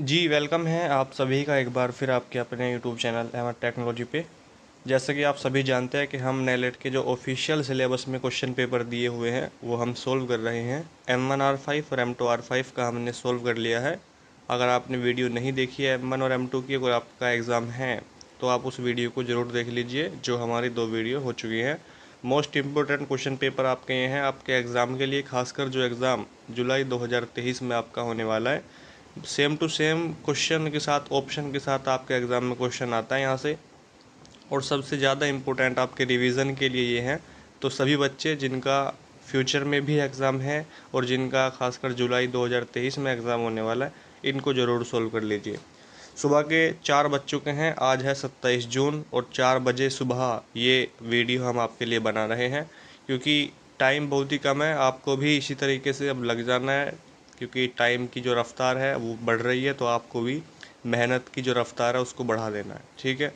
जी welcome है आप सभी का एक बार फिर आपके अपने यूट्यूब चैनल एम टेक्नोलॉजी पे जैसा कि आप सभी जानते हैं कि हम नैलेट के जो ऑफिशियल सिलेबस में क्वेश्चन पेपर दिए हुए हैं वो हम सोल्व कर रहे हैं एम वन आर फाइव और एम टू आर फाइव का हमने सोल्व कर लिया है अगर आपने वीडियो नहीं देखी है एम वन और एम टू की अगर आपका एग्ज़ाम है तो आप उस वीडियो को ज़रूर देख लीजिए जो हमारी दो वीडियो हो चुकी हैं मोस्ट इम्पोर्टेंट क्वेश्चन पेपर आपके ये हैं आपके एग्ज़ाम के लिए खासकर जो एग्ज़ाम जुलाई 2023 में आपका होने वाला है सेम टू सेम क्वेश्चन के साथ ऑप्शन के साथ आपके एग्ज़ाम में क्वेश्चन आता है यहाँ से और सबसे ज़्यादा इम्पोर्टेंट आपके रिवीजन के लिए ये हैं तो सभी बच्चे जिनका फ्यूचर में भी एग्ज़ाम है और जिनका खासकर जुलाई 2023 में एग्ज़ाम होने वाला है इनको ज़रूर सॉल्व कर लीजिए सुबह के चार बज चुके हैं आज है सत्ताईस जून और चार बजे सुबह ये वीडियो हम आपके लिए बना रहे हैं क्योंकि टाइम बहुत ही कम है आपको भी इसी तरीके से अब लग जाना है क्योंकि टाइम की जो रफ़्तार है वो बढ़ रही है तो आपको भी मेहनत की जो रफ़्तार है उसको बढ़ा देना है ठीक है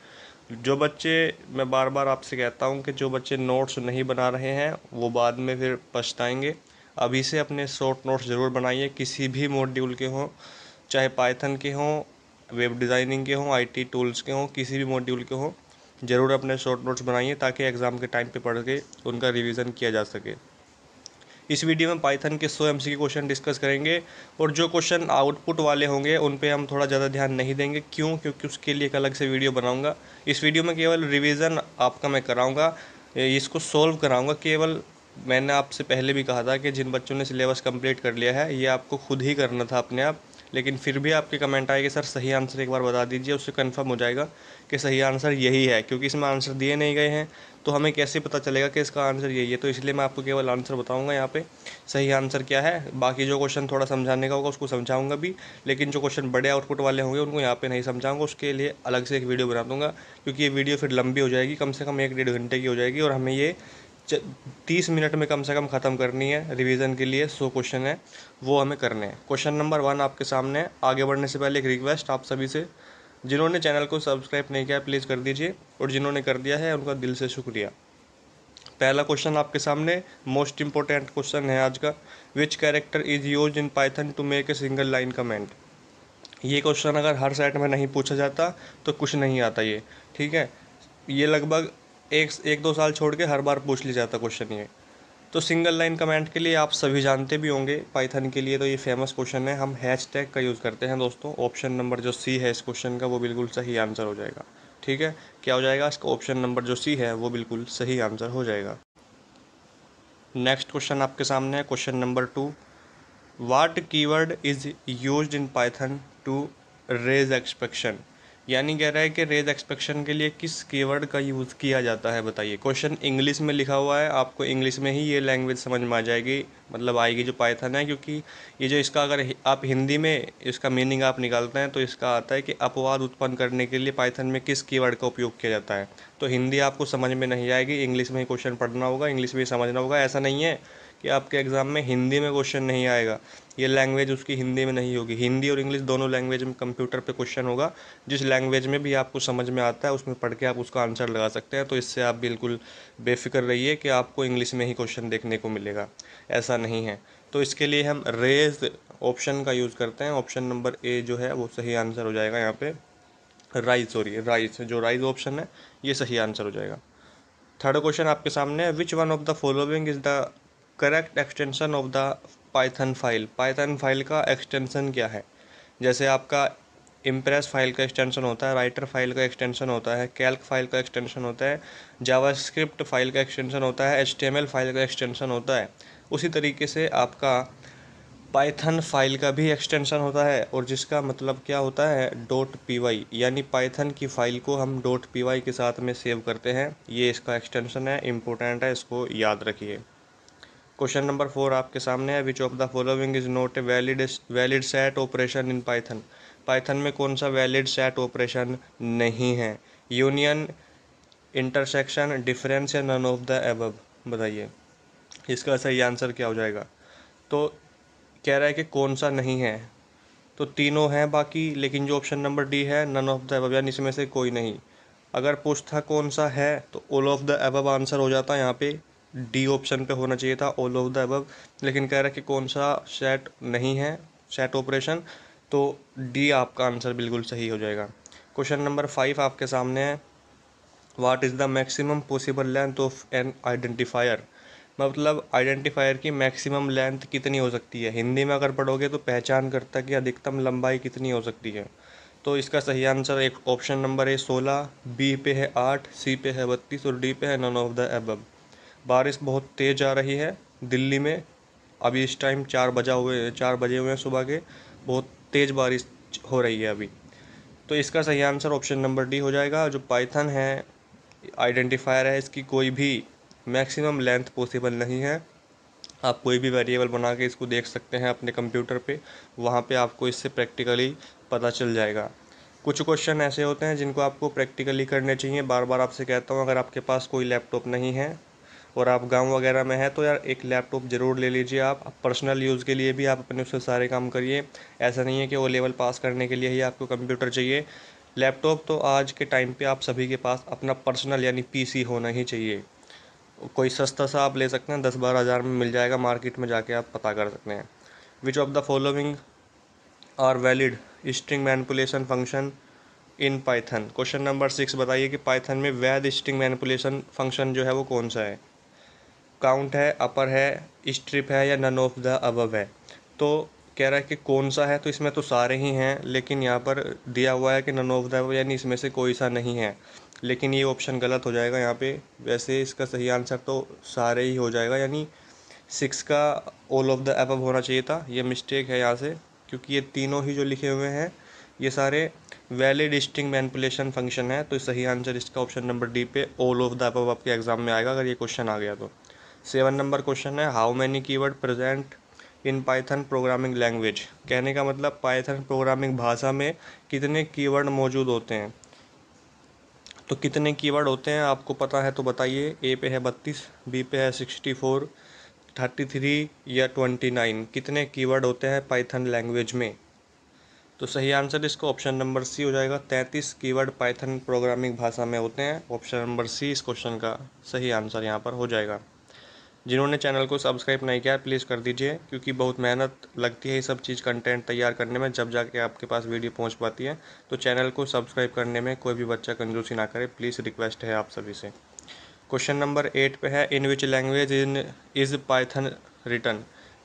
जो बच्चे मैं बार बार आपसे कहता हूँ कि जो बच्चे नोट्स नहीं बना रहे हैं वो बाद में फिर पछताएंगे अभी से अपने शॉर्ट नोट्स ज़रूर बनाइए किसी भी मॉड्यूल के हों चाहे पाइथन के हों वेब डिज़ाइनिंग के हों आईटी टूल्स के हों किसी भी मॉड्यूल के हों ज़रूर अपने शॉर्ट नोट्स बनाइए ताकि एग्ज़ाम के टाइम पे पढ़ के उनका रिवीज़न किया जा सके इस वीडियो में पाइथन के सो एम क्वेश्चन डिस्कस करेंगे और जो क्वेश्चन आउटपुट वाले होंगे उन पर हम थोड़ा ज़्यादा ध्यान नहीं देंगे क्यों क्योंकि उसके लिए एक अलग से वीडियो बनाऊँगा इस वीडियो में केवल रिविज़न आपका मैं कराऊँगा इसको सॉल्व कराऊँगा केवल मैंने आपसे पहले भी कहा था कि जिन बच्चों ने सिलेबस कम्प्लीट कर लिया है ये आपको खुद ही करना था अपने आप लेकिन फिर भी आपके कमेंट आएगी सर सही आंसर एक बार बता दीजिए उससे कन्फर्म हो जाएगा कि सही आंसर यही है क्योंकि इसमें आंसर दिए नहीं गए हैं तो हमें कैसे पता चलेगा कि इसका आंसर यही है तो इसलिए मैं आपको केवल आंसर बताऊंगा यहाँ पे सही आंसर क्या है बाकी जो क्वेश्चन थोड़ा समझाने का होगा उसको समझाऊंगा भी लेकिन जो क्वेश्चन बड़े आउटपुट वाले होंगे उनको यहाँ पे नहीं समझाऊंगा उसके लिए अलग से एक वीडियो बना दूंगा क्योंकि ये वीडियो फिर लंबी हो जाएगी कम से कम एक डेढ़ घंटे की हो जाएगी और हमें ये तीस मिनट में कम से कम ख़त्म करनी है रिवीजन के लिए सौ क्वेश्चन है वो हमें करने हैं क्वेश्चन नंबर वन आपके सामने है आगे बढ़ने से पहले एक रिक्वेस्ट आप सभी से जिन्होंने चैनल को सब्सक्राइब नहीं किया प्लीज़ कर दीजिए और जिन्होंने कर दिया है उनका दिल से शुक्रिया पहला क्वेश्चन आपके सामने मोस्ट इंपॉर्टेंट क्वेश्चन है आज का which character is use in Python to make a single line comment ये क्वेश्चन अगर हर सेट में नहीं पूछा जाता तो कुछ नहीं आता ये ठीक है ये लगभग एक एक दो साल छोड़ के हर बार पूछ लिया जाता क्वेश्चन ये तो सिंगल लाइन कमेंट के लिए आप सभी जानते भी होंगे पाइथन के लिए तो ये फेमस क्वेश्चन है हम हैच टैग का यूज़ करते हैं दोस्तों ऑप्शन नंबर जो सी है इस क्वेश्चन का वो बिल्कुल सही आंसर हो जाएगा ठीक है क्या हो जाएगा इसका ऑप्शन नंबर जो सी है वो बिल्कुल सही आंसर हो जाएगा नेक्स्ट क्वेश्चन आपके सामने है question number two what keyword is use in Python to raise expectation यानी कह रहा है कि रेज एक्सपेक्शन के लिए किस कीवर्ड का यूज़ किया जाता है बताइए क्वेश्चन इंग्लिश में लिखा हुआ है आपको इंग्लिश में ही ये लैंग्वेज समझ में आ जाएगी मतलब आएगी जो पाइथन है क्योंकि ये जो इसका अगर आप हिंदी में इसका मीनिंग आप निकालते हैं तो इसका आता है कि अपवाद उत्पन्न करने के लिए पाइथन में किस की का उपयोग किया जाता है तो हिंदी आपको समझ में नहीं आएगी इंग्लिश में ही क्वेश्चन पढ़ना होगा इंग्लिश में ही समझना होगा ऐसा नहीं है कि आपके एग्ज़ाम में हिंदी में क्वेश्चन नहीं आएगा ये लैंग्वेज उसकी हिंदी में नहीं होगी हिंदी और इंग्लिश दोनों लैंग्वेज में कंप्यूटर पे क्वेश्चन होगा जिस लैंग्वेज में भी आपको समझ में आता है उसमें पढ़ के आप उसका आंसर लगा सकते हैं तो इससे आप बिल्कुल बेफिक्र रहिए कि आपको इंग्लिश में ही क्वेश्चन देखने को मिलेगा ऐसा नहीं है तो इसके लिए हम रेज ऑप्शन का यूज़ करते हैं ऑप्शन नंबर ए जो है वो सही आंसर हो जाएगा यहाँ पर राइज सॉरी राइज जो राइज ऑप्शन है ये सही आंसर हो जाएगा थर्ड क्वेश्चन आपके सामने है which one of the following is the correct extension of the Python file Python file का एक्सटेंशन क्या है जैसे आपका इम्प्रेस फाइल का एक्सटेंशन होता है राइटर फाइल का एक्सटेंशन होता है कैल्क फाइल का एक्सटेंशन होता है जावास्क्रिप्ट फाइल का एक्सटेंशन होता है एच फाइल का एक्सटेंशन होता है उसी तरीके से आपका पाइथन फाइल का भी एक्सटेंशन होता है और जिसका मतलब क्या होता है डॉट पी यानी पाइथन की फ़ाइल को हम डॉट पी के साथ में सेव करते हैं ये इसका एक्सटेंशन है इम्पोर्टेंट है इसको याद रखिए क्वेश्चन नंबर फोर आपके सामने है which of the following is not a valid valid set operation in Python Python में कौन सा वैलिड सेट ऑपरेशन नहीं है यूनियन इंटरसेक्शन डिफरेंस या नन ऑफ द एबब बताइए इसका सही आंसर क्या हो जाएगा तो कह रहा है कि कौन सा नहीं है तो तीनों हैं बाकी लेकिन जो ऑप्शन नंबर डी है नन ऑफ द एबब यानी इसमें से कोई नहीं अगर पूछता कौन सा है तो all of the above answer हो जाता है यहाँ पे डी ऑप्शन पे होना चाहिए था ऑल ऑफ द अबव लेकिन कह रहा है कि कौन सा सेट नहीं है सेट ऑपरेशन तो डी आपका आंसर बिल्कुल सही हो जाएगा क्वेश्चन नंबर फाइव आपके सामने है what is the maximum possible length of an identifier मतलब आइडेंटिफायर की मैक्सिमम लेंथ कितनी हो सकती है हिंदी में अगर पढ़ोगे तो पहचान करता कि अधिकतम लंबाई कितनी हो सकती है तो इसका सही आंसर एक ऑप्शन नंबर है सोलह बी पे है आठ सी पे है बत्तीस और डी पे है नन ऑफ द एबब बारिश बहुत तेज़ आ रही है दिल्ली में अभी इस टाइम चार बजा हुए चार बजे हुए हैं सुबह के बहुत तेज़ बारिश हो रही है अभी तो इसका सही आंसर ऑप्शन नंबर डी हो जाएगा जो पाइथन है आइडेंटिफायर है इसकी कोई भी मैक्सिमम लेंथ पॉसिबल नहीं है आप कोई भी वेरिएबल बना के इसको देख सकते हैं अपने कंप्यूटर पे वहाँ पे आपको इससे प्रैक्टिकली पता चल जाएगा कुछ क्वेश्चन ऐसे होते हैं जिनको आपको प्रैक्टिकली करने चाहिए बार बार आपसे कहता हूँ अगर आपके पास कोई लैपटॉप नहीं है और आप गांव वगैरह में हैं तो यार एक लैपटॉप ज़रूर ले लीजिए आप पर्सनल यूज़ के लिए भी आप अपने उससे सारे काम करिए ऐसा नहीं है कि वो लेवल पास करने के लिए ही आपको कंप्यूटर चाहिए लैपटॉप तो आज के टाइम पे आप सभी के पास अपना पर्सनल यानी पीसी होना ही चाहिए कोई सस्ता सा आप ले सकते हैं दस बारह हज़ार में मिल जाएगा मार्केट में जाके आप पता कर सकते हैं which of the following are valid string manipulation function in Python question number six बताइए कि पाइथन में वैध स्ट्रिंग मैनिपुलेशन फंक्शन जो है वो कौन सा है काउंट है अपर है स्ट्रिप है या नन ऑफ द अबव है तो कह रहा है कि कौन सा है तो इसमें तो सारे ही हैं लेकिन यहाँ पर दिया हुआ है कि नन ऑफ द यानी इसमें से कोई सा नहीं है लेकिन ये ऑप्शन गलत हो जाएगा यहाँ पे वैसे इसका सही आंसर तो सारे ही हो जाएगा यानी सिक्स का ऑल ऑफ द एपअप होना चाहिए था ये मिस्टेक है यहाँ से क्योंकि ये तीनों ही जो लिखे हुए हैं ये सारे वैलिड स्टिंग मैनिपुलेशन फंक्शन है तो सही आंसर इसका ऑप्शन नंबर डी पे ऑल ऑफ द एपअप आपके एग्ज़ाम में आएगा अगर ये क्वेश्चन आ गया तो सेवन नंबर क्वेश्चन है how many keyword present in Python programming language कहने का मतलब पाइथन प्रोग्रामिंग भाषा में कितने कीवर्ड मौजूद होते हैं तो कितने कीवर्ड होते हैं आपको पता है तो बताइए ए पे है बत्तीस बी पे है सिक्सटी फोर थर्टी थ्री या ट्वेंटी नाइन कितने कीवर्ड होते हैं पाइथन लैंग्वेज में तो सही आंसर इसको ऑप्शन नंबर सी हो जाएगा तैंतीस कीवर्ड पाइथन प्रोग्रामिंग भाषा में होते हैं ऑप्शन नंबर सी इस क्वेश्चन का सही आंसर यहाँ पर हो जाएगा जिन्होंने चैनल को सब्सक्राइब नहीं किया प्लीज़ कर दीजिए क्योंकि बहुत मेहनत लगती है ये सब चीज़ कंटेंट तैयार करने में जब जाके आपके पास वीडियो पहुंच पाती है तो चैनल को सब्सक्राइब करने में कोई भी बच्चा कंजूसी ना करे प्लीज़ रिक्वेस्ट है आप सभी से क्वेश्चन नंबर एट पे है in which language in is Python written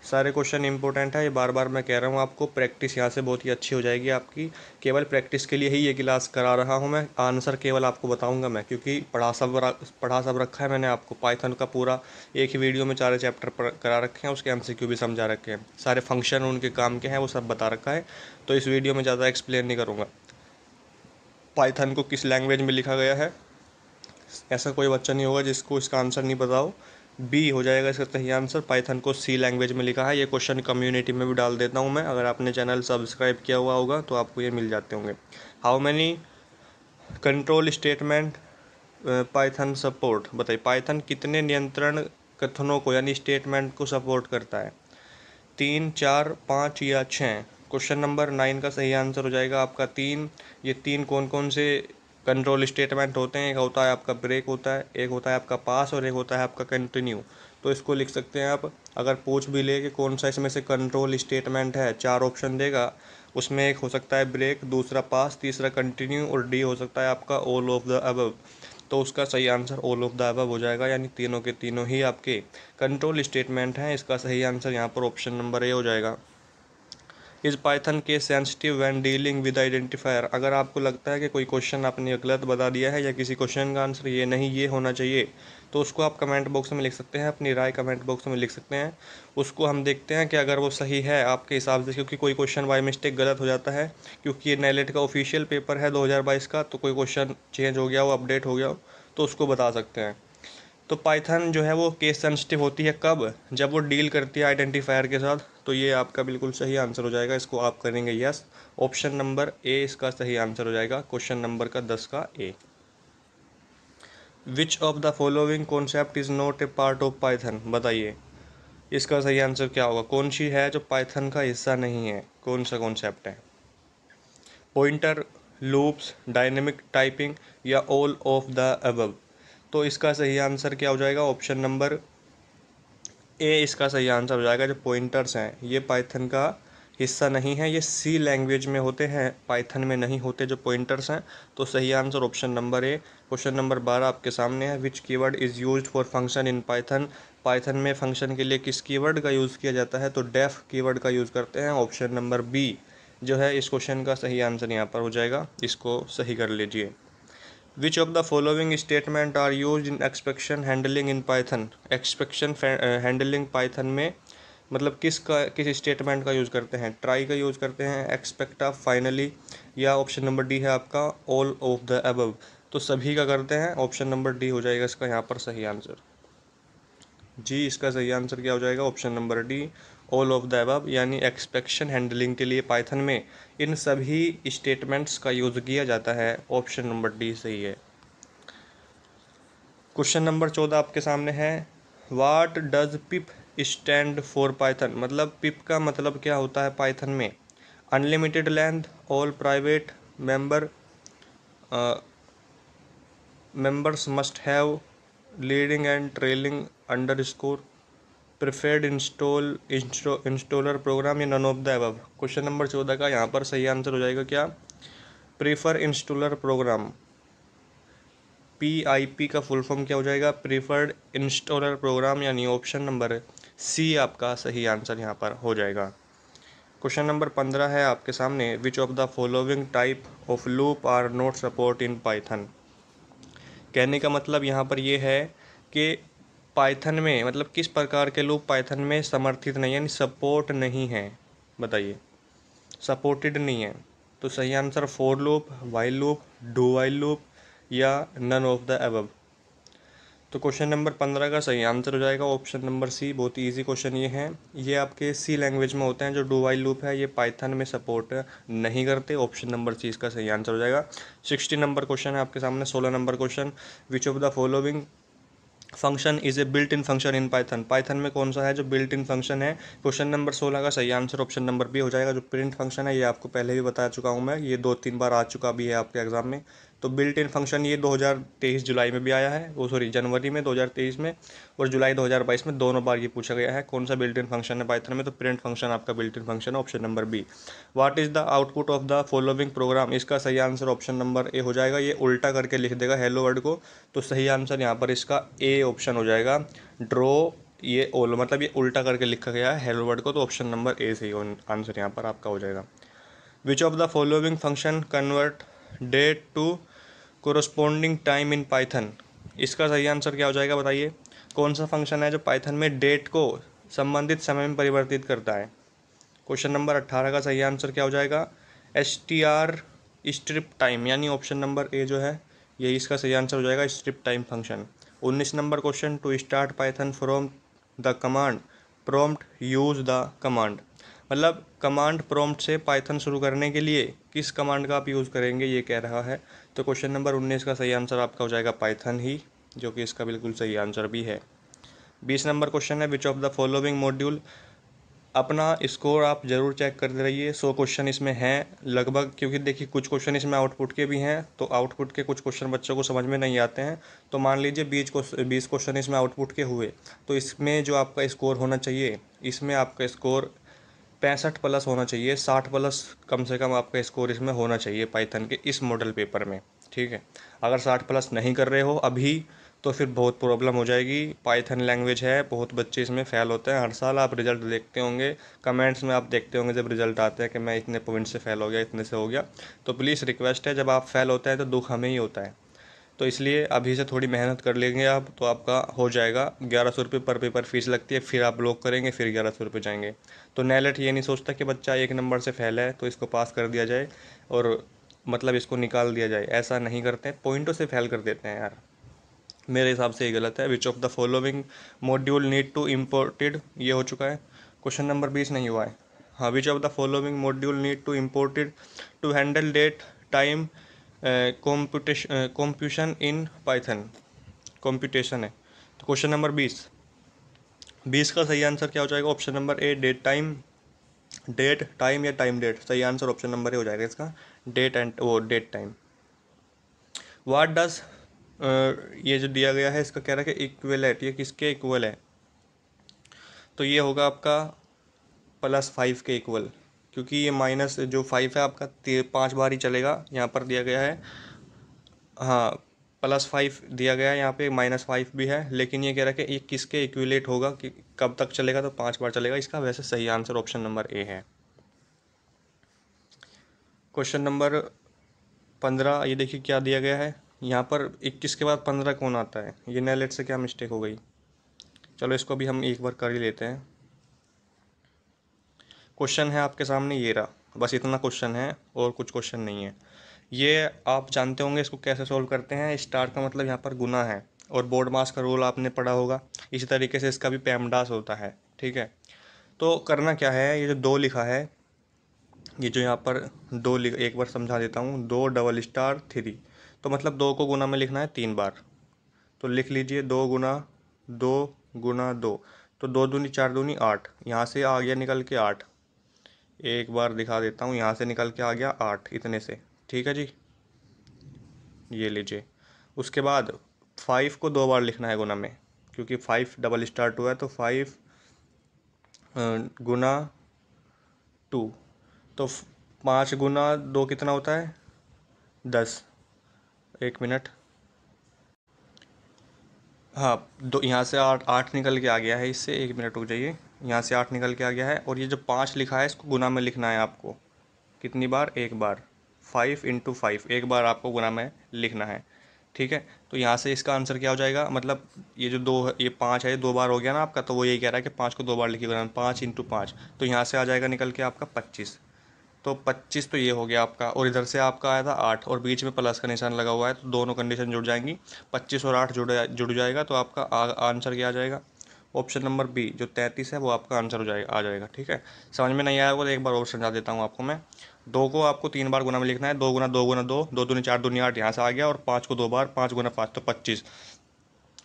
सारे क्वेश्चन इंपॉर्टेंट है ये बार बार मैं कह रहा हूँ आपको प्रैक्टिस यहाँ से बहुत ही अच्छी हो जाएगी आपकी केवल प्रैक्टिस के लिए ही ये क्लास करा रहा हूँ मैं आंसर केवल आपको बताऊँगा मैं क्योंकि पढ़ा सब पढ़ा सब रखा है मैंने आपको पाइथन का पूरा एक ही वीडियो में चारे चैप्टर करा रखे हैं उसके एम भी समझा रखे हैं सारे फंक्शन उनके काम के हैं वो सब बता रखा है तो इस वीडियो में ज़्यादा एक्सप्लेन नहीं करूँगा पाइथन को किस लैंग्वेज में लिखा गया है ऐसा कोई बच्चा नहीं होगा जिसको इसका आंसर नहीं बताओ बी हो जाएगा इसका सही आंसर पाइथन को सी लैंग्वेज में लिखा है ये क्वेश्चन कम्युनिटी में भी डाल देता हूँ मैं अगर आपने चैनल सब्सक्राइब किया हुआ होगा तो आपको ये मिल जाते होंगे how many control statement Python support बताइए पाइथन कितने नियंत्रण कथनों को यानी स्टेटमेंट को सपोर्ट करता है तीन चार पाँच या छः क्वेश्चन नंबर नाइन का सही आंसर हो जाएगा आपका तीन ये तीन कौन कौन से कंट्रोल स्टेटमेंट होते हैं एक होता है आपका ब्रेक होता है एक होता है आपका पास और एक होता है आपका कंटिन्यू तो इसको लिख सकते हैं आप अगर पूछ भी ले कि कौन सा इसमें से कंट्रोल स्टेटमेंट है चार ऑप्शन देगा उसमें एक हो सकता है ब्रेक दूसरा पास तीसरा कंटिन्यू और डी हो सकता है आपका ऑल ऑफ द अबव तो उसका सही answer all of the above हो जाएगा यानी तीनों के तीनों ही आपके कंट्रोल स्टेटमेंट हैं इसका सही आंसर यहाँ पर ऑप्शन नंबर ए हो जाएगा is Python case sensitive when dealing with identifier अगर आपको लगता है कि कोई क्वेश्चन आपने गलत बता दिया है या किसी क्वेश्चन का आंसर ये नहीं ये होना चाहिए तो उसको आप कमेंट बॉक्स में लिख सकते हैं अपनी राय कमेंट बॉक्स में लिख सकते हैं उसको हम देखते हैं कि अगर वो सही है आपके हिसाब से क्योंकि कोई क्वेश्चन बाई मिस्टेक गलत हो जाता है क्योंकि ये नैलेट का ऑफिशियल पेपर है दो का तो कोई क्वेश्चन चेंज हो गया हो अपडेट हो गया हो तो उसको बता सकते हैं तो पाइथन जो है वो केस सेंसिटिव होती है कब जब वो डील करती है आइडेंटिफायर के साथ तो ये आपका बिल्कुल सही आंसर हो जाएगा इसको आप करेंगे यस ऑप्शन नंबर ए इसका सही आंसर हो जाएगा क्वेश्चन नंबर का दस का A which of the following concept is not a part of Python बताइए इसका सही आंसर क्या होगा कौन सी है जो पाइथन का हिस्सा नहीं है कौन सा कॉन्सेप्ट है पॉइंटर लूप्स डायनेमिक टाइपिंग या ऑल ऑफ द अबव तो इसका सही आंसर क्या हो जाएगा ऑप्शन नंबर ए इसका सही आंसर हो जाएगा जो पॉइंटर्स हैं ये पाइथन का हिस्सा नहीं है ये सी लैंग्वेज में होते हैं पाइथन में नहीं होते जो पॉइंटर्स हैं तो सही answer option number A question number बारह आपके सामने है which keyword is use for function in Python Python में फंक्शन के लिए किस कीवर्ड का यूज़ किया जाता है तो डेफ कीवर्ड का यूज़ करते हैं ऑप्शन नंबर बी जो है इस क्वेश्चन का सही आंसर यहाँ पर हो जाएगा इसको सही कर लीजिए which of the following statement are use in expectation handling in Python expectation handling Python में मतलब किस का किस स्टेटमेंट का यूज़ करते हैं ट्राई का यूज़ करते हैं एक्सपेक्ट ऑफ फाइनली या ऑप्शन नंबर डी है आपका ऑल ऑफ द अबव तो सभी का करते हैं ऑप्शन नंबर डी हो जाएगा इसका यहाँ पर सही आंसर जी इसका सही आंसर क्या हो जाएगा option number D all of the above यानी एक्सपेक्शन हैंडलिंग के लिए पाइथन में इन सभी स्टेटमेंट्स का यूज़ किया जाता है ऑप्शन नंबर डी सही है क्वेश्चन नंबर चौदह आपके सामने है what does pip stand for Python मतलब पिप का मतलब क्या होता है पाइथन में unlimited length all private member members must have leading and trailing underscore preferred install installer program या none of the above question number चौदह का यहाँ पर सही आंसर हो जाएगा क्या preferred installer program P I P का फुल फॉर्म क्या हो जाएगा प्रीफर्ड इंस्टॉलर प्रोग्राम यानी ऑप्शन नंबर सी आपका सही आंसर यहाँ पर हो जाएगा क्वेश्चन नंबर पंद्रह है आपके सामने which of the following type of loop are not support in Python कहने का मतलब यहाँ पर यह है कि पाइथन में मतलब किस प्रकार के लूप पाइथन में समर्थित नहीं यानी सपोर्ट नहीं है बताइए सपोर्टेड नहीं है तो सही answer four loop while loop do while loop या नन ऑफ द एब तो क्वेश्चन नंबर पंद्रह का सही आंसर हो जाएगा ऑप्शन नंबर सी बहुत ही ईजी क्वेश्चन ये है ये आपके सी लैंग्वेज में होते हैं जो डू वाइल लूप है ये पाइथन में सपोर्ट नहीं करते ऑप्शन नंबर सी इसका सही आंसर हो जाएगा सिक्सटी नंबर क्वेश्चन है आपके सामने सोलह number question which of the following function is a built in function in Python Python में कौन सा है जो बिल्ट इन फंक्शन है क्वेश्चन नंबर सोलह का सही आंसर ऑप्शन नंबर बी हो जाएगा जो प्रिंट फंक्शन है ये आपको पहले भी बता चुका हूँ मैं ये दो तीन बार आ चुका भी है आपके एग्जाम में तो बिल्ट इन फंक्शन ये 2023 जुलाई में भी आया है वो सॉरी जनवरी में 2023 में और जुलाई 2022 में दोनों बार ये पूछा गया है कौन सा बिल्ट इन फंक्शन है पाइथन में तो प्रिंट फंक्शन आपका बिल्ट इन फंक्शन है option number B what is the output of the following program इसका सही आंसर ऑप्शन नंबर ए हो जाएगा ये उल्टा करके लिख देगा हेलो वर्ड को तो सही आंसर यहाँ पर इसका ए ऑप्शन हो जाएगा ड्रो ये ओल मतलब ये उल्टा करके लिखा गया है हेलो वर्ड को तो ऑप्शन नंबर ए सही आंसर यहाँ पर आपका हो जाएगा which of the following function convert date to corresponding time in Python इसका सही आंसर क्या हो जाएगा बताइए कौन सा फंक्शन है जो पाइथन में डेट को संबंधित समय में परिवर्तित करता है क्वेश्चन नंबर अट्ठारह का सही आंसर क्या हो जाएगा S T R strip time यानी ऑप्शन नंबर ए जो है यही इसका सही आंसर हो जाएगा स्ट्रिप टाइम फंक्शन उन्नीस number question to start Python from the command prompt use the command मतलब कमांड प्रॉम्प्ट से पाइथन शुरू करने के लिए किस कमांड का आप यूज़ करेंगे ये कह रहा है तो क्वेश्चन नंबर उन्नीस का सही आंसर आपका हो जाएगा पाइथन ही जो कि इसका बिल्कुल सही आंसर भी है बीस नंबर क्वेश्चन है which of the following module अपना स्कोर आप ज़रूर चेक करते रहिए सौ क्वेश्चन इसमें हैं लगभग क्योंकि देखिए कुछ क्वेश्चन इसमें आउटपुट के भी हैं तो आउटपुट के कुछ क्वेश्चन बच्चों को समझ में नहीं आते हैं तो मान लीजिए बीस बीस क्वेश्चन इसमें आउटपुट के हुए तो इसमें जो आपका स्कोर होना चाहिए इसमें आपका स्कोर पैंसठ प्लस होना चाहिए साठ प्लस कम से कम आपका स्कोर इसमें होना चाहिए पाइथन के इस मॉडल पेपर में ठीक है अगर साठ प्लस नहीं कर रहे हो अभी तो फिर बहुत प्रॉब्लम हो जाएगी पाइथन लैंग्वेज है बहुत बच्चे इसमें फ़ेल होते हैं हर साल आप रिजल्ट देखते होंगे कमेंट्स में आप देखते होंगे जब रिजल्ट आते हैं कि मैं इतने पॉइंट से फ़ेल हो गया इतने से हो गया तो प्लीज़ रिक्वेस्ट है जब आप फ़ेल होते हैं तो दुख हमें ही होता है तो इसलिए अभी से थोड़ी मेहनत कर लेंगे आप तो आपका हो जाएगा ग्यारह सौ रुपये पर पेपर फीस लगती है फिर आप ब्लॉक करेंगे फिर ग्यारह सौ रुपये जाएंगे तो नैलेट ये नहीं सोचता कि बच्चा एक नंबर से फैला है तो इसको पास कर दिया जाए और मतलब इसको निकाल दिया जाए ऐसा नहीं करते हैं पॉइंटों से फैल कर देते हैं यार मेरे हिसाब से ये गलत है which of the following module need to imported ये हो चुका है क्वेश्चन नंबर बीस नहीं हुआ है हाँ which of the following module need to imported to handle date time computation computation in Python competition है तो क्वेश्चन नंबर बीस बीस का सही आंसर क्या हो जाएगा option number A date time date time या टाइम डेट सही आंसर ऑप्शन नंबर ए हो जाएगा इसका डेट एंड वो डेट टाइम वाट डज ये जो दिया गया है इसका कह रहा है कि है ये किसके इक्वल है तो ये होगा आपका प्लस फाइव के इक्वल क्योंकि ये माइनस जो फाइव है आपका पाँच बार ही चलेगा यहाँ पर दिया गया है हाँ प्लस फाइव दिया गया है यहाँ पे माइनस फाइव भी है लेकिन ये कह रहा है कि ये किसके इक्विलेट होगा कि कब तक चलेगा तो पाँच बार चलेगा इसका वैसे सही आंसर ऑप्शन नंबर ए है क्वेश्चन नंबर पंद्रह ये देखिए क्या दिया गया है यहाँ पर इक्कीस के बाद पंद्रह कौन आता है ये नैलेट से क्या मिस्टेक हो गई चलो इसको भी हम एक बार कर ही लेते हैं क्वेश्चन है आपके सामने ये रहा बस इतना क्वेश्चन है और कुछ क्वेश्चन नहीं है ये आप जानते होंगे इसको कैसे सॉल्व करते हैं स्टार का मतलब यहाँ पर गुना है और बोर्ड मास का रोल आपने पढ़ा होगा इसी तरीके से इसका भी पैमडास होता है ठीक है तो करना क्या है ये जो दो लिखा है ये जो यहाँ पर दो एक बार समझा देता हूँ दो डबल स्टार थ्री तो मतलब दो को गुना में लिखना है तीन बार तो लिख लीजिए दो गुना दो गुना दो तो दो दूनी चार दूनी आठ यहाँ से आ गया निकल के आठ एक बार दिखा देता हूँ यहाँ से निकल के आ गया आठ इतने से ठीक है जी ये लीजिए उसके बाद फाइव को दो बार लिखना है गुना में क्योंकि फाइव डबल स्टार्ट हुआ है तो फाइव गुना टू तो पाँच गुना दो कितना होता है दस एक मिनट हाँ दो यहाँ से आठ आठ निकल के आ गया है इससे एक मिनट रुक जाइए यहाँ से आठ निकल के आ गया है और ये जो पाँच लिखा है इसको गुना में लिखना है आपको कितनी बार एक बार फाइव इंटू फाइव एक बार आपको गुना में लिखना है ठीक है तो यहाँ से इसका आंसर क्या हो जाएगा मतलब ये जो दो ये पाँच है ये दो बार हो गया ना आपका तो वो यही कह रहा है कि पाँच को दो बार में पाँच इंटू पाँच तो यहाँ से आ जाएगा निकल के आपका पच्चीस तो पच्चीस तो ये हो गया आपका और इधर से आपका आया था आठ और बीच में प्लस का निशान लगा हुआ है तो दोनों कंडीशन जुड़ जाएंगी पच्चीस और आठ जुड़ जुड़ जाएगा तो आपका आंसर क्या आ जाएगा ऑप्शन नंबर बी जो तैंतीस है वो आपका आंसर हो जाएगा आ जाएगा ठीक है समझ में नहीं आया वो तो एक बार और समझा देता हूँ आपको मैं दो को आपको तीन बार गुना में लिखना है दो गुना दो गुना दो दो दूनी चार दूनी आठ यहाँ से आ गया और पाँच को दो बार पाँच गुना पाँच तो पच्चीस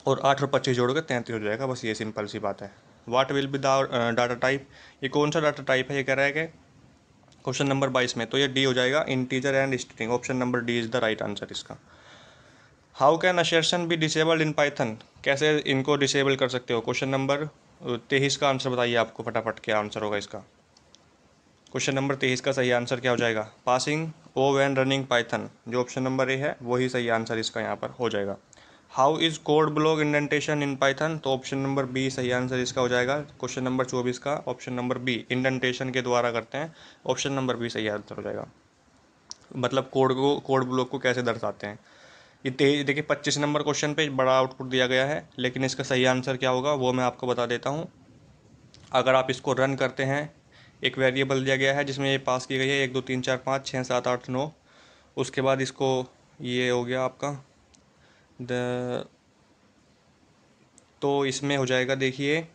और आठ और पच्चीस जोड़ोगे तैंतीस हो जाएगा बस ये सिंपल सी बात है what will be data type ये कौन सा डाटा टाइप है ये कह रहा है कि क्वेश्चन नंबर बाईस में तो ये डी हो जाएगा integer and string option number D is the right answer इसका how can assertions be disabled in Python कैसे इनको डिसेबल कर सकते हो क्वेश्चन नंबर तेईस का आंसर बताइए आपको फटाफट क्या आंसर होगा इसका क्वेश्चन नंबर तेईस का सही आंसर क्या हो जाएगा passing O when running Python जो ऑप्शन नंबर ए है वही सही आंसर इसका यहाँ पर हो जाएगा how is code block indentation in Python तो ऑप्शन नंबर बी सही आंसर इसका हो जाएगा क्वेश्चन नंबर चौबीस का ऑप्शन नंबर बी इंडेंटेशन के द्वारा करते हैं ऑप्शन नंबर बी सही आंसर हो जाएगा मतलब कोड को कोड ब्लॉक को कैसे दर्शाते हैं ये देखिए पच्चीस नंबर क्वेश्चन पे बड़ा आउटपुट दिया गया है लेकिन इसका सही आंसर क्या होगा वो मैं आपको बता देता हूँ अगर आप इसको रन करते हैं एक वेरिएबल दिया गया है जिसमें ये पास की गई है एक दो तीन चार पाँच छः सात आठ नौ उसके बाद इसको ये हो गया आपका द तो इसमें हो जाएगा देखिए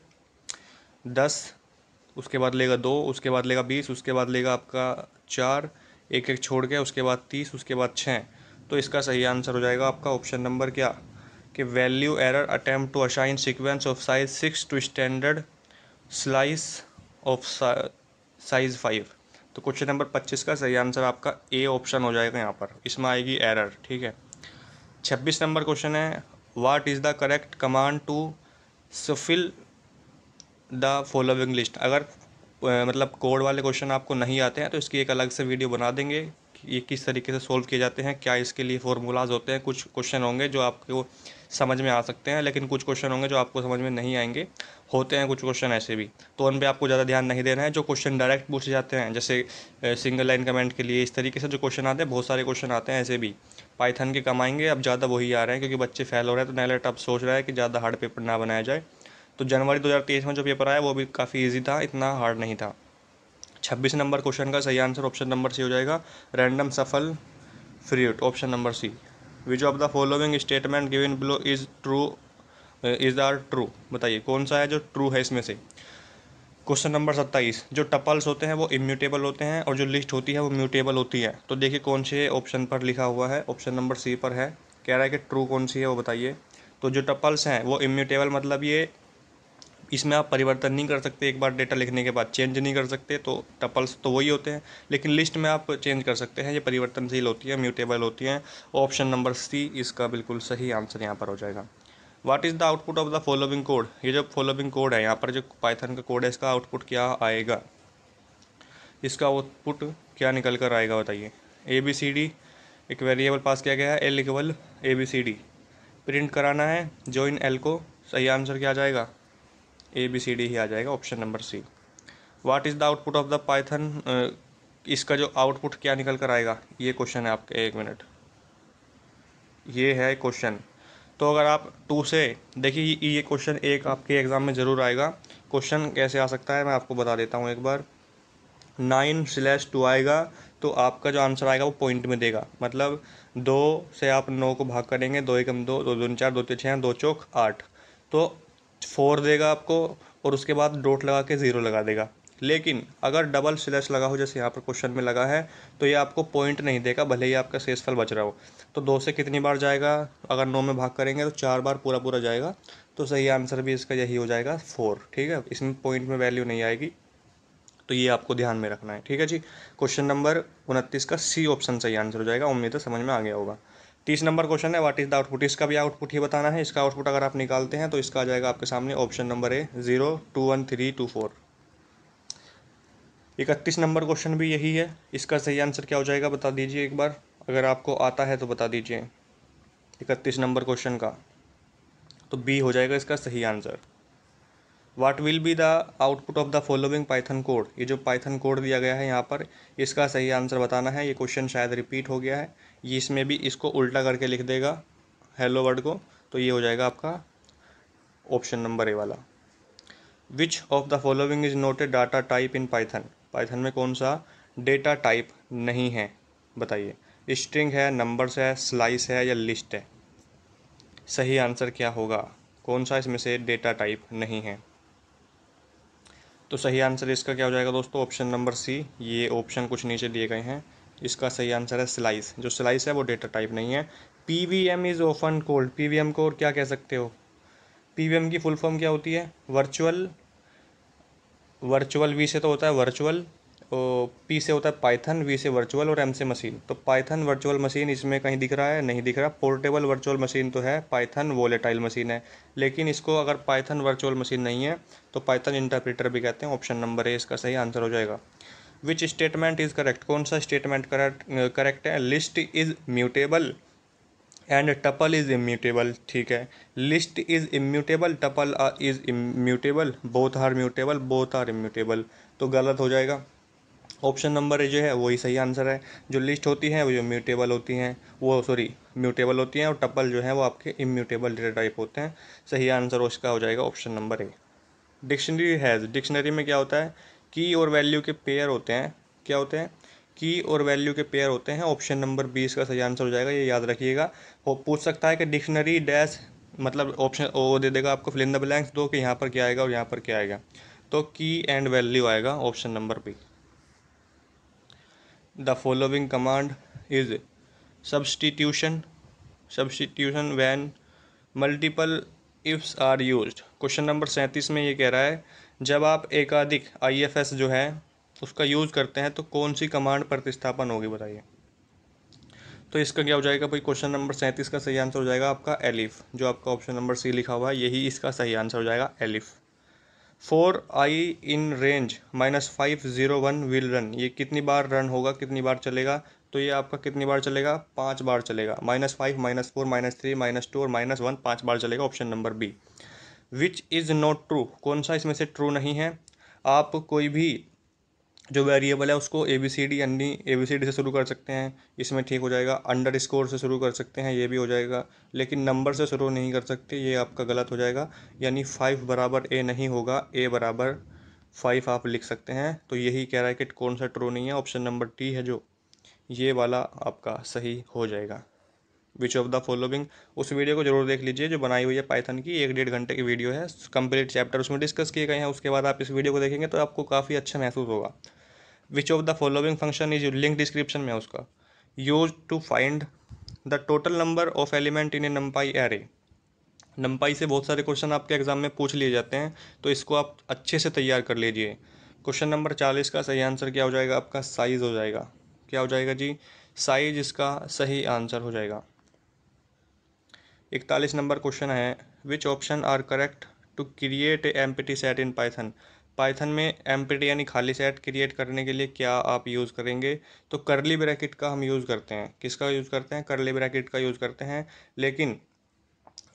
दस उसके बाद लेगा दो उसके बाद लेगा बीस उसके बाद लेगा आपका चार एक एक छोड़ के उसके बाद तीस उसके बाद छः तो इसका सही आंसर हो जाएगा आपका ऑप्शन नंबर क्या कि value error attempt to assign sequence of size six to standard slice of size five तो क्वेश्चन नंबर पच्चीस का सही आंसर आपका ए ऑप्शन हो जाएगा यहाँ पर इसमें आएगी एरर ठीक है छब्बीस नंबर क्वेश्चन है what is the correct command to shuffle the following list अगर मतलब कोड वाले क्वेश्चन आपको नहीं आते हैं तो इसकी एक अलग से वीडियो बना देंगे ये किस तरीके से सॉल्व किए जाते हैं क्या इसके लिए फॉर्मूलाज होते हैं कुछ क्वेश्चन होंगे जो आपको समझ में आ सकते हैं लेकिन कुछ क्वेश्चन होंगे जो आपको समझ में नहीं आएंगे होते हैं कुछ क्वेश्चन ऐसे भी तो उन पर आपको ज़्यादा ध्यान नहीं देना है जो क्वेश्चन डायरेक्ट पूछे जाते हैं जैसे सिंगल लाइन कमेंट के लिए इस तरीके से जो क्वेश्चन आते हैं बहुत सारे क्वेश्चन आते हैं ऐसे भी पाइथन के कमाएंगे अब ज़्यादा वही आ रहे हैं क्योंकि बच्चे फेल हो रहे हैं तो नैलेट अब सोच रहा है कि ज़्यादा हार्ड पेपर ना बनाया जाए तो जनवरी 2023 में जो पेपर आया वो भी काफ़ी ईजी था इतना हार्ड नहीं था छब्बीस नंबर क्वेश्चन का सही आंसर ऑप्शन नंबर सी हो जाएगा रैंडम सफल फ्रीट option number C which of the following statement given below is true is are true बताइए कौन सा है जो ट्रू है इसमें से क्वेश्चन नंबर सत्ताईस जो टपल्स होते हैं वो इम्यूटेबल होते हैं और जो लिस्ट होती है वो म्यूटेबल होती है तो देखिए कौन से ऑप्शन पर लिखा हुआ है ऑप्शन नंबर सी पर है कह रहा है कि ट्रू कौन सी है वो बताइए तो जो टपल्स हैं वो इम्यूटेबल मतलब ये इसमें आप परिवर्तन नहीं कर सकते एक बार डेटा लिखने के बाद चेंज नहीं कर सकते तो टपल्स तो वही होते हैं लेकिन लिस्ट में आप चेंज कर सकते हैं ये परिवर्तनशील होती है म्यूटेबल होती हैं ऑप्शन नंबर सी इसका बिल्कुल सही आंसर यहाँ पर हो जाएगा what is the output of the following code ये जो फॉलोविंग कोड है यहाँ पर जो पाइथन का कोड है इसका आउटपुट क्या आएगा इसका आउटपुट क्या निकल कर आएगा बताइए ए बी सी डी एक वेरिएबल पास किया गया है L equal A B C D print कराना है जॉइन एल को सही आंसर क्या आ जाएगा ए बी सी डी ही आ जाएगा option number C what is the output of the Python इसका जो आउटपुट क्या निकल कर आएगा ये क्वेश्चन है आपके एक मिनट ये है क्वेश्चन तो अगर आप टू से देखिए ये क्वेश्चन एक आपके एग्ज़ाम में ज़रूर आएगा क्वेश्चन कैसे आ सकता है मैं आपको बता देता हूँ एक बार नाइन स्लैश टू आएगा तो आपका जो आंसर आएगा वो पॉइंट में देगा मतलब दो से आप नौ को भाग करेंगे दो एकम दो दो दो चार दो तीन छः दो चौक आठ तो फोर देगा आपको और उसके बाद डॉट लगा के ज़ीरो लगा देगा लेकिन अगर डबल स्लैश लगा हो जैसे यहाँ पर क्वेश्चन में लगा है तो ये आपको पॉइंट नहीं देगा भले ही आपका शेषफल बच रहा हो तो दो से कितनी बार जाएगा अगर नौ में भाग करेंगे तो चार बार पूरा पूरा जाएगा तो सही आंसर भी इसका यही हो जाएगा फोर ठीक है इसमें पॉइंट में वैल्यू नहीं आएगी तो ये आपको ध्यान में रखना है ठीक है जी क्वेश्चन नंबर उनतीस का सी ऑप्शन सही आंसर हो जाएगा उम्मीद है समझ में आ गया होगा तीस नंबर क्वेश्चन है व्हाट इज़ द आउटपुट इसका भी आउटपुट ही बताना है इसका आउटपुट अगर आप निकालते हैं तो इसका आ जाएगा आपके सामने option number A zero two one three two four इकतीस नंबर क्वेश्चन भी यही है इसका सही आंसर क्या हो जाएगा बता दीजिए एक बार अगर आपको आता है तो बता दीजिए इकतीस नंबर क्वेश्चन का तो बी हो जाएगा इसका सही answer what will be the output of the following Python code ये जो पाइथन कोड दिया गया है यहाँ पर इसका सही आंसर बताना है ये क्वेश्चन शायद रिपीट हो गया है ये इसमें भी इसको उल्टा करके लिख देगा हेलो वर्ड को तो ये हो जाएगा आपका ऑप्शन नंबर ए वाला which of the following is not a data type in Python Python में कौन सा डेटा टाइप नहीं है बताइए स्ट्रिंग है नंबर्स है स्लाइस है या लिस्ट है सही आंसर क्या होगा कौन सा इसमें से डेटा टाइप नहीं है तो सही आंसर इसका क्या हो जाएगा दोस्तों ऑप्शन नंबर सी ये ऑप्शन कुछ नीचे दिए गए हैं इसका सही आंसर है स्लाइस जो स्लाइस है वो डेटा टाइप नहीं है P V M is often called P V M को और क्या कह सकते हो पी वी एम की फुल फॉर्म क्या होती है वर्चुअल वर्चुअल वी से तो होता है वर्चुअल और पी से होता है पाइथन वी से वर्चुअल और एम से मशीन तो पाइथन वर्चुअल मशीन इसमें कहीं दिख रहा है नहीं दिख रहा पोर्टेबल वर्चुअल मशीन तो है पाइथन वोलेटाइल मशीन है लेकिन इसको अगर पाइथन वर्चुअल मशीन नहीं है तो पाइथन इंटरप्रेटर भी कहते हैं ऑप्शन नंबर ए इसका सही आंसर हो जाएगा विच स्टेटमेंट इज़ करेक्ट कौन सा स्टेटमेंट करेक्ट करेक्ट है list is mutable and tuple is immutable ठीक है list is immutable tuple is immutable both are mutable both are immutable तो गलत हो जाएगा ऑप्शन नंबर जो है वही सही आंसर है जो लिस्ट होती है वो जो म्यूटेबल होती हैं वो सॉरी म्यूटेबल होती हैं और टपल जो है वो आपके इम्यूटेबल डेटा टाइप होते हैं सही आंसर उसका हो जाएगा option number A dictionary has dictionary में क्या होता है की और वैल्यू के पेयर होते हैं क्या होते हैं की और वैल्यू के पेयर होते हैं ऑप्शन नंबर बीस का सही आंसर हो जाएगा ये याद रखिएगा वो पूछ सकता है कि डिक्शनरी डैश मतलब ऑप्शन वो दे देगा आपको फिल इन द ब्लैंक्स दो कि यहाँ पर क्या आएगा और यहाँ पर क्या आएगा तो की एंड वैल्यू आएगा option number B the following command is substitution substitution when multiple ifs are use question number सैंतीस में ये कह रहा है जब आप एकाधिक आई जो है उसका यूज़ करते हैं तो कौन सी कमांड प्रतिस्थापन होगी बताइए तो इसका क्या हो जाएगा भाई क्वेश्चन नंबर सैंतीस का सही आंसर हो जाएगा आपका एलिफ जो आपका ऑप्शन नंबर सी लिखा हुआ है यही इसका सही आंसर हो जाएगा elif for i in range minus five zero one will run ये कितनी बार रन होगा कितनी बार चलेगा तो ये आपका कितनी बार चलेगा पाँच बार चलेगा minus five minus four minus three minus two और माइनस वन पाँच बार चलेगा option number B which is not true कौन सा इसमें से ट्रू नहीं है आप कोई भी जो वेरिएबल है उसको ए बी सी डी यानी ए बी सी डी से शुरू कर सकते हैं इसमें ठीक हो जाएगा अंडर स्कोर से शुरू कर सकते हैं ये भी हो जाएगा लेकिन नंबर से शुरू नहीं कर सकते ये आपका गलत हो जाएगा यानी फाइव बराबर ए नहीं होगा ए बराबर फाइव आप लिख सकते हैं तो यही कह रहा है कि कौन सा ट्रू नहीं है ऑप्शन नंबर टी है जो ये वाला आपका सही हो जाएगा विच ऑफ द फॉलोविंग उस वीडियो को जरूर देख लीजिए जो बनाई हुई है पाइथन की एक डेढ़ घंटे की वीडियो है कंप्लीट चैप्टर उसमें डिस्कस किए गए हैं उसके बाद आप इस वीडियो को देखेंगे तो आपको काफ़ी अच्छा महसूस होगा which of the following function is link description में उसका use to find the total number of element in a NumPy array NumPy से बहुत सारे क्वेश्चन आपके एग्जाम में पूछ लिए जाते हैं तो इसको आप अच्छे से तैयार कर लीजिए क्वेश्चन नंबर चालीस का सही आंसर क्या हो जाएगा आपका साइज़ हो जाएगा क्या हो जाएगा जी साइज इसका सही आंसर हो जाएगा इकतालीस नंबर क्वेश्चन है which option are correct to create एम सेट इन पाइथन पाइथन में एम यानी खाली सेट क्रिएट करने के लिए क्या आप यूज़ करेंगे तो करली ब्रैकेट का हम यूज़ करते हैं किसका यूज़ करते हैं करली ब्रैकेट का यूज़ करते हैं लेकिन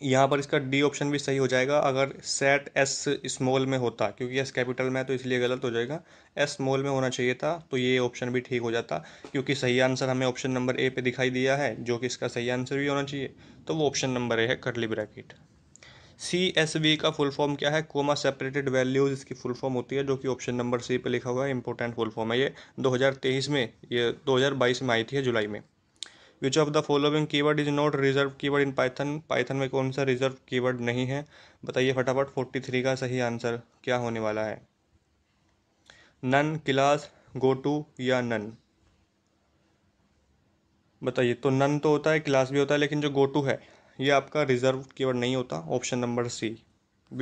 यहाँ पर इसका डी ऑप्शन भी सही हो जाएगा अगर सेट एस स्मॉल में होता क्योंकि एस कैपिटल में है तो इसलिए गलत हो जाएगा एस स्मॉल में होना चाहिए था तो ये ऑप्शन भी ठीक हो जाता क्योंकि सही आंसर हमें ऑप्शन नंबर ए पे दिखाई दिया है जो कि इसका सही आंसर भी होना चाहिए तो वो ऑप्शन नंबर ए है curly bracket C S V का फुल फॉर्म क्या है कोमा सेपरेटेड वैल्यूज़ इसकी फुल फॉर्म होती है जो कि ऑप्शन नंबर सी पे लिखा हुआ है इंपॉर्टेंट फुल फॉर्म है ये तेईस में ये बाईस में आई थी जुलाई में which of the following keyword is not reserve keyword in Python Python में कौन सा रिजर्व कीवर्ड नहीं है बताइए फटाफट फोर्टी थ्री का सही आंसर क्या होने वाला है नन क्लास गो टू या नन बताइए तो नन तो होता है क्लास भी होता है लेकिन जो गो टू है ये आपका रिजर्व कीवर्ड नहीं होता option number C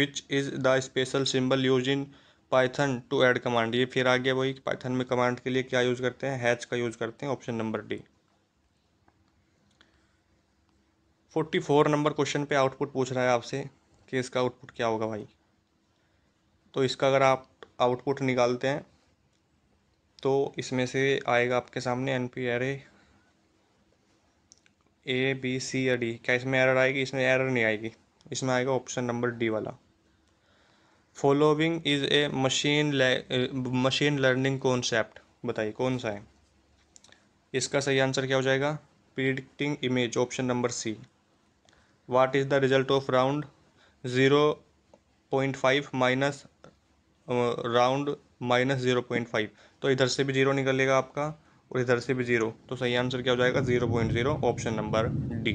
which is the special symbol use in Python to add command ये फिर आ गया वही पाइथन में कमांड के लिए क्या यूज़ करते हैं हैच का यूज़ करते हैं option number D forty four number question पे आउटपुट पूछ रहा है आपसे कि इसका आउटपुट क्या होगा भाई तो इसका अगर आप आउटपुट निकालते हैं तो इसमें से आएगा आपके सामने N P R A B C या डी क्या इसमें एरर आएगी इसमें एरर नहीं आएगी इसमें आएगा ऑप्शन नंबर डी वाला following is a machine machine learning concept बताइए कौन सा है इसका सही आंसर क्या हो जाएगा predicting image option number C what is the result of round zero point five minus round minus zero point five तो इधर से भी ज़ीरो निकलेगा आपका और इधर से भी ज़ीरो तो सही आंसर क्या हो जाएगा zero point zero option number D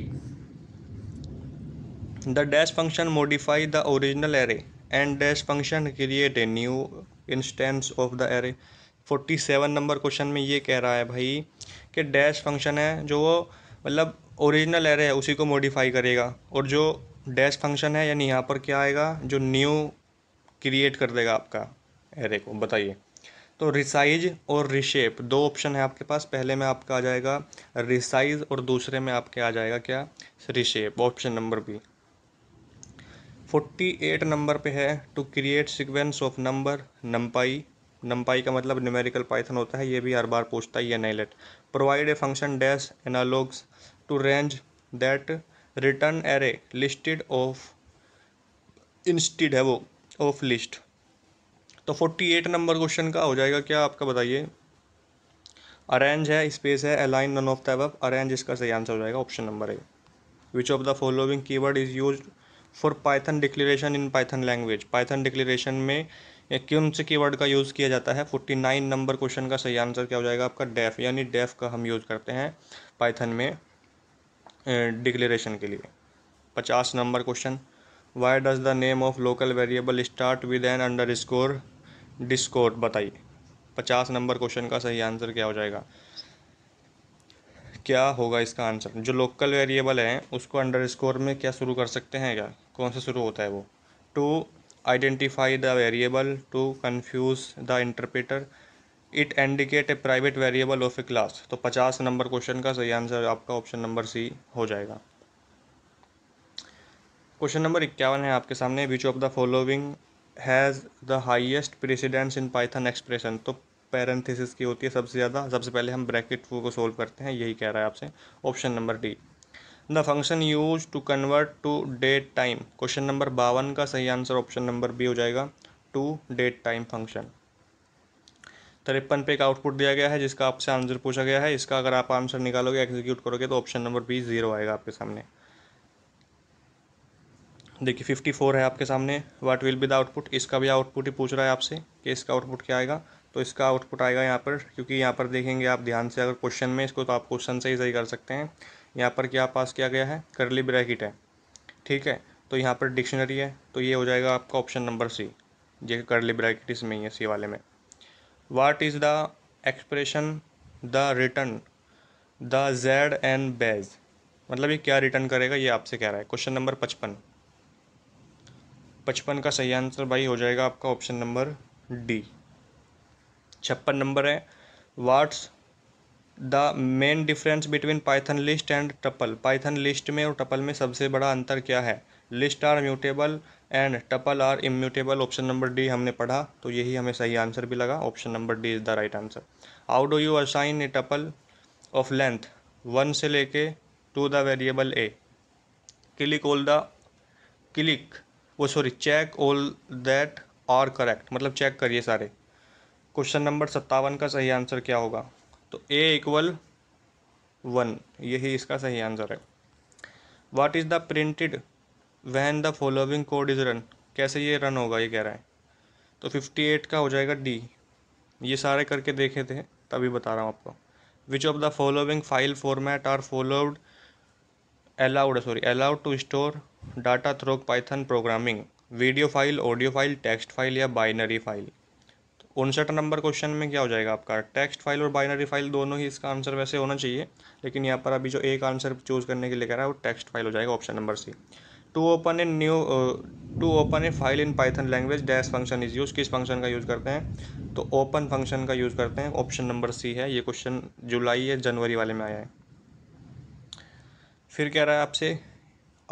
the dash function modify the original array and dash function create a new instance of the array forty seven number question में ये कह रहा है भाई कि डैश फंक्शन है जो मतलब ओरिजिनल एरे है उसी को मॉडिफाई करेगा और जो डैश फंक्शन है यानी यहाँ पर क्या आएगा जो न्यू क्रिएट कर देगा आपका एरे को बताइए तो रिसाइज और रिशेप दो ऑप्शन है आपके पास पहले में आपका आ जाएगा रिसाइज और दूसरे में आपके आ जाएगा क्या reshape option number B forty eight number पे है to create sequence of number NumPy NumPy का मतलब न्यूमेरिकल पाइथन होता है ये भी हर बार पूछता है ये नहीं let provide a function dash analogs to range that return array listed of instead है वो ऑफ लिस्ट तो फोर्टी एट नंबर क्वेश्चन का हो जाएगा क्या आपका बताइए अरेंज है स्पेस है align none of the arange इसका सही आंसर हो जाएगा option number A which of the following keyword is use for Python declaration in Python language Python declaration में कौन से कीवर्ड का यूज़ किया जाता है फोर्टी नाइन नंबर क्वेश्चन का सही आंसर क्या हो जाएगा आपका डेफ यानी डेफ का हम यूज़ करते हैं पाइथन में डिक्लेरेशन के लिए पचास number question why does the name of local variable start with an underscore स्कोर डिस्कोर बताइए पचास नंबर क्वेश्चन का सही आंसर क्या हो जाएगा क्या होगा इसका आंसर जो लोकल वेरिएबल है उसको अंडर स्कोर में क्या शुरू कर सकते हैं क्या कौन सा शुरू होता है वो to identify the variable to confuse the interpreter it indicate a private variable of a class तो पचास नंबर क्वेश्चन का सही आंसर आपका ऑप्शन नंबर सी हो जाएगा क्वेश्चन नंबर इक्यावन है आपके सामने which of the following has the highest precedence in Python expression तो पैरेंथिस की होती है सबसे ज़्यादा सबसे पहले हम ब्रैकेट को सोल्व करते हैं यही कह रहा है आपसे option number D the function use to convert to date time question number बावन का सही आंसर ऑप्शन नंबर बी हो जाएगा टू डेट टाइम फंक्शन तिरपन पे एक आउटपुट दिया गया है जिसका आपसे आंसर पूछा गया है इसका अगर आप आंसर निकालोगे एग्जीक्यूट करोगे तो ऑप्शन नंबर बी ज़ीरो आएगा आपके सामने देखिए फिफ्टी फोर है आपके सामने what will be the output इसका भी आउटपुट ही पूछ रहा है आपसे कि इसका आउटपुट क्या आएगा तो इसका आउटपुट आएगा यहाँ पर क्योंकि यहाँ पर देखेंगे आप ध्यान से अगर क्वेश्चन में इसको तो आप क्वेश्चन से ही सही कर सकते हैं यहाँ पर क्या पास किया गया है करली ब्रैकेट है ठीक है तो यहाँ पर डिक्शनरी है तो ये हो जाएगा आपका ऑप्शन नंबर सी ये करली ब्रैकेट इसमें ही है सी वाले में what is the expression the return the Z N बेज मतलब ये क्या रिटर्न करेगा ये आपसे कह रहा है क्वेश्चन नंबर पचपन पचपन का सही आंसर भाई हो जाएगा आपका ऑप्शन नंबर डी छप्पन नंबर है what's the main difference between Python list and tuple Python list में और टपल में सबसे बड़ा अंतर क्या है list are mutable and tuple are immutable option number D हमने पढ़ा तो यही हमें सही आंसर भी लगा option number D is the right answer how do you assign a tuple of length one से लेके to the variable A click all the click वो sorry check all that are correct मतलब check करिए सारे question number सत्तावन का सही answer क्या होगा तो ए इक्वल वन यही इसका सही आंसर है what is the printed when the following code is run कैसे ये रन होगा ये कह रहा है तो फिफ्टी एट का हो जाएगा डी ये सारे करके देखे थे तभी बता रहा हूँ आपको which of the following file format are followed allowed sorry allowed to store data through Python programming video file audio file text file या बाइनरी फाइल तो उनसठ नंबर क्वेश्चन में क्या हो जाएगा आपका टेक्स्ट फाइल और बाइनरी फाइल दोनों ही इसका आंसर वैसे होना चाहिए लेकिन यहाँ पर अभी जो एक आंसर चूज़ करने के लिए कह रहा है वो टेक्स्ट फाइल हो जाएगा option number C to open a new to open a file in Python language dash function is use किस फंक्शन का यूज़ करते हैं तो ओपन फंक्शन का यूज़ करते हैं ऑप्शन नंबर सी है ये क्वेश्चन जुलाई या जनवरी वाले में आया है फिर कह रहा है आपसे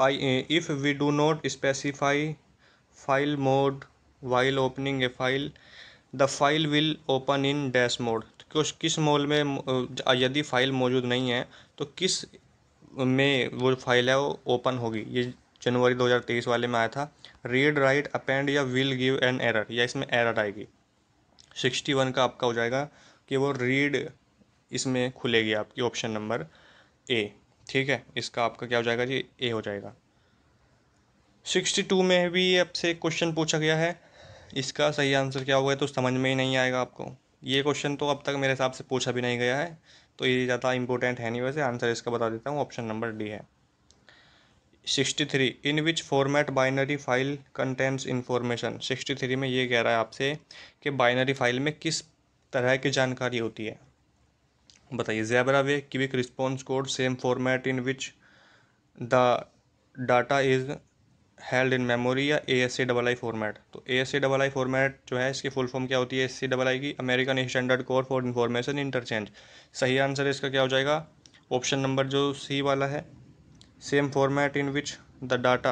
I if we do not specify file mode while opening a file the file will open in dash mode कुछ किस मोड में यदि फाइल मौजूद नहीं है तो किस में वो फाइल है वो ओपन होगी ये जनवरी 2023 वाले में आया था रीड राइट अपेंड या विल गिव एन एरर या इसमें एरर आएगी 61 का आपका हो जाएगा कि वो रीड इसमें खुलेगी आपकी ऑप्शन नंबर ए ठीक है इसका आपका क्या हो जाएगा जी ए हो जाएगा 62 में भी आपसे क्वेश्चन पूछा गया है इसका सही आंसर क्या होगा तो समझ में ही नहीं आएगा आपको ये क्वेश्चन तो अब तक मेरे हिसाब से पूछा भी नहीं गया है तो ये ज़्यादा इंपॉर्टेंट है नहीं वैसे आंसर इसका बता देता हूँ ऑप्शन नंबर डी है sixty three in which format binary file contents sixty three में ये कह रहा है आपसे कि बाइनरी फाइल में किस तरह की जानकारी होती है बताइए zebra way quick response code same format in which the data is held in memory या A S C double I format तो A S C double I format जो है इसकी फुल फॉर्म क्या होती है एस सी डबल आई की American standard code for information interchange सही आंसर इसका क्या हो जाएगा ऑप्शन नंबर जो सी वाला है same format in which the data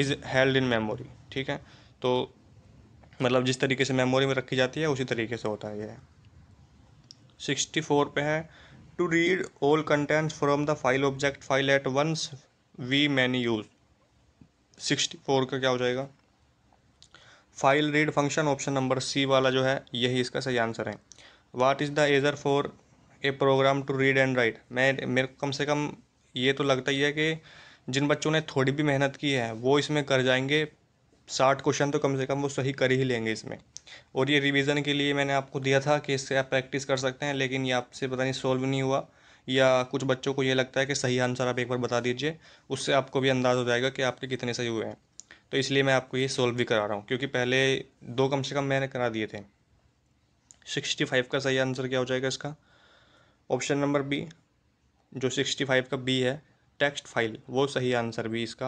is held in memory ठीक है तो मतलब जिस तरीके से मेमोरी में रखी जाती है उसी तरीके से होता है यह सिक्सटी फोर पे है to read all contents from the file object file at once we many use sixty four का क्या हो जाएगा file read function option number C वाला जो है यही इसका सही आंसर है वाट इज़ द एजर for a program to read and write मैं मेरे कम से कम ये तो लगता ही है कि जिन बच्चों ने थोड़ी भी मेहनत की है वो इसमें कर जाएंगे साठ क्वेश्चन तो कम से कम वो सही कर ही लेंगे इसमें और ये रिवीजन के लिए मैंने आपको दिया था कि इससे आप प्रैक्टिस कर सकते हैं लेकिन ये आपसे पता नहीं सॉल्व नहीं हुआ या कुछ बच्चों को ये लगता है कि सही आंसर आप एक बार बता दीजिए उससे आपको भी अंदाज़ हो जाएगा कि आपके कितने सही हुए हैं तो इसलिए मैं आपको ये सॉल्व भी करा रहा हूँ क्योंकि पहले दो कम से कम मैंने करा दिए थे सिक्सटी फाइव का सही आंसर क्या हो जाएगा इसका ऑप्शन नंबर बी जो सिक्सटी फाइव का बी है टेक्स्ट फाइल वो सही आंसर भी इसका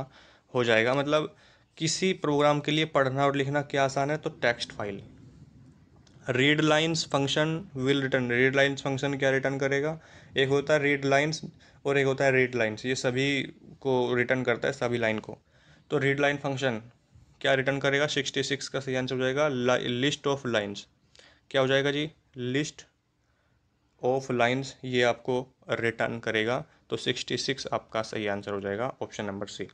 हो जाएगा मतलब किसी प्रोग्राम के लिए पढ़ना और लिखना क्या आसान है तो text file read lines function will return read lines function क्या रिटर्न करेगा एक होता है रीड लाइन्स और एक होता है रीड लाइन्स ये सभी को रिटर्न करता है सभी लाइन को तो रीड लाइन फंक्शन क्या रिटर्न करेगा सिक्सटी सिक्स का सही आंसर हो जाएगा लिस्ट ऑफ लाइन्स क्या हो जाएगा जी लिस्ट ऑफ लाइन्स ये आपको रिटर्न करेगा तो 66 आपका सही आंसर हो जाएगा option number C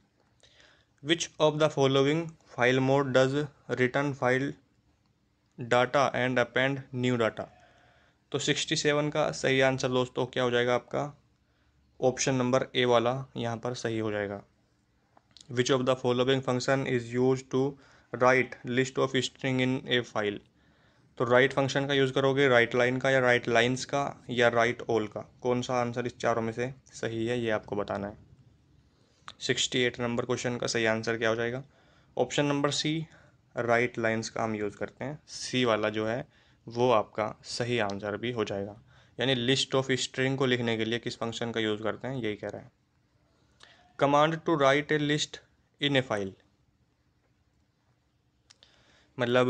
which of the following file mode does return file data and append new data तो 67 का सही आंसर दोस्तों क्या हो जाएगा आपका ऑप्शन नंबर ए वाला यहाँ पर सही हो जाएगा which of the following function is use to write list of string in a file तो राइट फंक्शन का यूज़ करोगे राइट लाइन का या राइट लाइन्स का या राइट ऑल का कौन सा आंसर इस चारों में से सही है ये आपको बताना है सिक्सटी एट नंबर क्वेश्चन का सही आंसर क्या हो जाएगा option number C write lines का हम यूज़ करते हैं सी वाला जो है वो आपका सही आंसर भी हो जाएगा यानी लिस्ट ऑफ स्ट्रिंग को लिखने के लिए किस फंक्शन का यूज़ करते हैं यही कह रहा है command to write a list in a file मतलब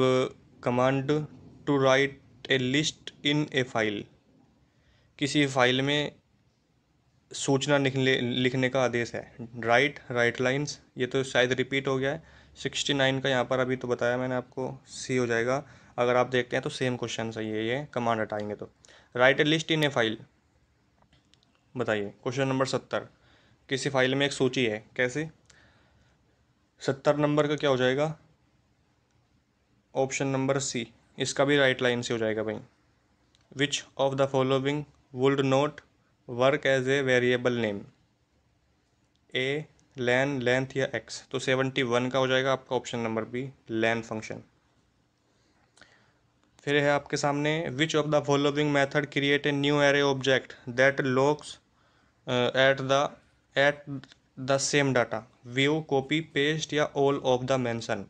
command to write a list in a file किसी फाइल में सूचना लिखने लिखने का आदेश है राइट राइट लाइन्स ये तो शायद रिपीट हो गया है सिक्सटी नाइन का यहाँ पर अभी तो बताया मैंने आपको सी हो जाएगा अगर आप देखते हैं तो सेम क्वेश्चन सही है ये कमांड हटाएंगे तो write a list in a file बताइए क्वेश्चन नंबर सत्तर किसी फाइल में एक सूची है कैसे सत्तर नंबर का क्या हो जाएगा ऑप्शन नंबर सी इसका भी राइट लाइन से हो जाएगा भाई which of the following would not work as a variable name a len length या एक्स तो सेवेंटी वन का हो जाएगा आपका option number B len function फिर है आपके सामने which of the following method create a new array object that looks at the at the same data view copy paste या all of the mention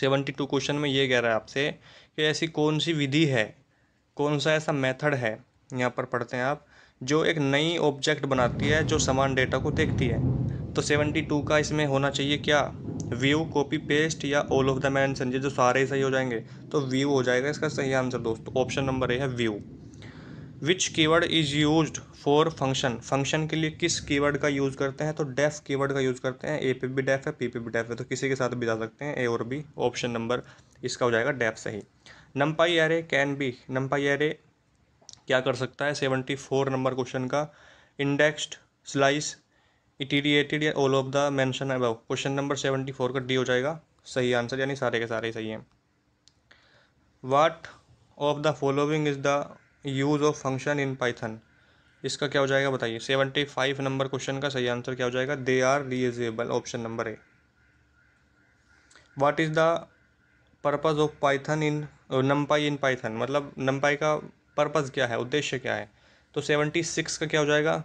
seventy two question में ये कह रहा है आपसे कि ऐसी कौन सी विधि है कौन सा ऐसा मेथड है यहाँ पर पढ़ते हैं आप जो एक नई ऑब्जेक्ट बनाती है जो समान डेटा को देखती है तो सेवेंटी टू का इसमें होना चाहिए क्या व्यू कॉपी पेस्ट या all of the mention जो सारे सही हो जाएंगे तो व्यू हो जाएगा इसका सही आंसर दोस्तों ऑप्शन नंबर ए है view which keyword is use for function function के लिए किस कीवर्ड का यूज़ करते हैं तो डेफ कीवर्ड का यूज़ करते हैं ए पे भी डेफ है पी पे भी डेफ है तो किसी के साथ भी जा सकते हैं ए और बी ऑप्शन नंबर इसका हो जाएगा डेफ सही NumPy array can be NumPy array क्या कर सकता है सेवेंटी फोर नंबर क्वेश्चन का इंडेक्स्ड स्लाइस इटीडिएटेड या all of the mention above question number seventy four का डी हो जाएगा सही आंसर यानी सारे के सारे सही हैं what of the following is the use of function in Python इसका क्या हो जाएगा बताइए सेवेंटी फाइव नंबर क्वेश्चन का सही आंसर क्या हो जाएगा they are reusable option number A what is the purpose of Python in NumPy in Python मतलब नम्पाई का पर्पज़ क्या है उद्देश्य क्या है तो सेवेंटी सिक्स का क्या हो जाएगा